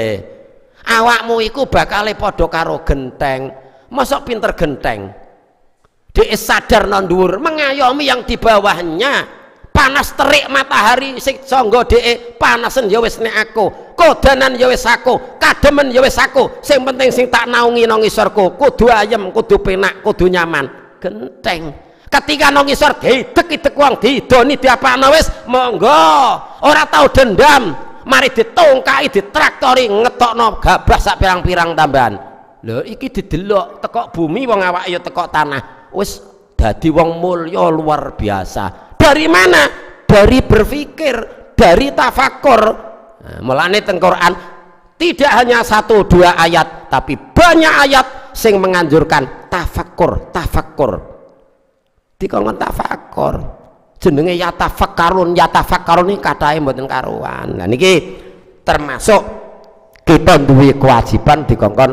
awakmu iku bakal padha karo genteng sok pinter genteng dia sadar nondur mengayomi yang di bawahnya panas terik matahari sing songgo dheke panasen ya wis nek aku kodanan ya wis aku kademen ya wis aku sing penting sing tak naungi nang ngisorku kudu ayem kudu penak kudu nyaman genteng ketika nang ngisor didek-idek wong didoni diapakno wis monggo ora tau dendam mari ditongkai ditraktori ngetokno gabah sak pirang-pirang tambahan lho iki didelok tekok bumi wong awak ya tekok tanah wis dadi wong mulya luar biasa dari mana dari berpikir dari tafakur nah, melane tidak hanya satu dua ayat tapi banyak ayat yang menganjurkan tafakur tafakur dikongkon tafakur jenenge ya tafakarun ya tafakarun ini katanya mboten karuan nah ini termasuk kita duwe kewajiban di dikongkon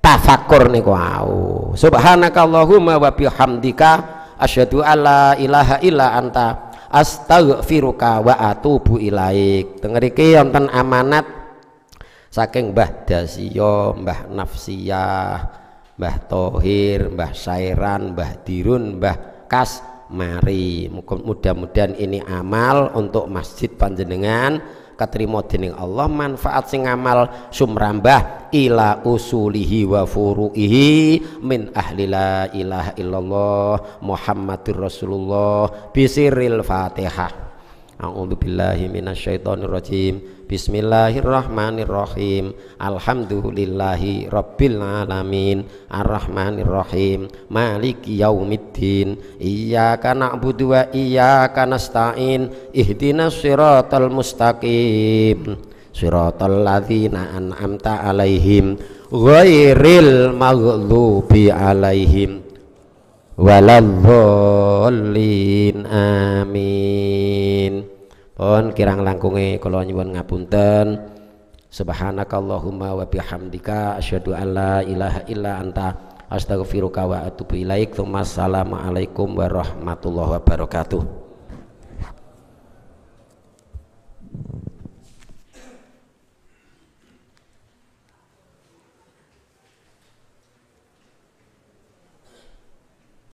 tafakur niku wow. subhanakallahumma wa bihamdika asyhadu alla ilaha illa anta astaghfiruka wa atubu ilaik denger iki wonten amanat saking Mbah dasio Mbah Nafsiyah, Mbah Tohir, Mbah Sairan, Mbah Dirun, Mbah Kas Mari mudah-mudahan ini amal untuk masjid panjenengan katrimo dening Allah manfaat sing amal sumrambah ila usulihi wa furuihi min ahli la ilaha illallah Muhammadur Rasulullah bisiril Fatihah A'udzu billahi minasyaitonir rajim. Bismillahirrahmanirrahim. Alhamdulillahi rabbil alamin. Arrahmanirrahim. Maliki yaumiddin. Iyyaka na'budu wa iyyaka nasta'in. Ihdinas siratal mustaqim. Siratal ladzina an'amta 'alaihim ghairil maghdubi 'alaihim waladzallin. Amin. Pun kirang langkunge kula nyuwun ngapunten. Subhanakallahumma wa bihamdika asyhadu an la ilaha illa anta astaghfiruka wa atubu ilaik. Wassalamualaikum warahmatullahi wabarakatuh.